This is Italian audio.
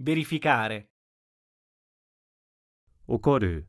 verificare. 起こる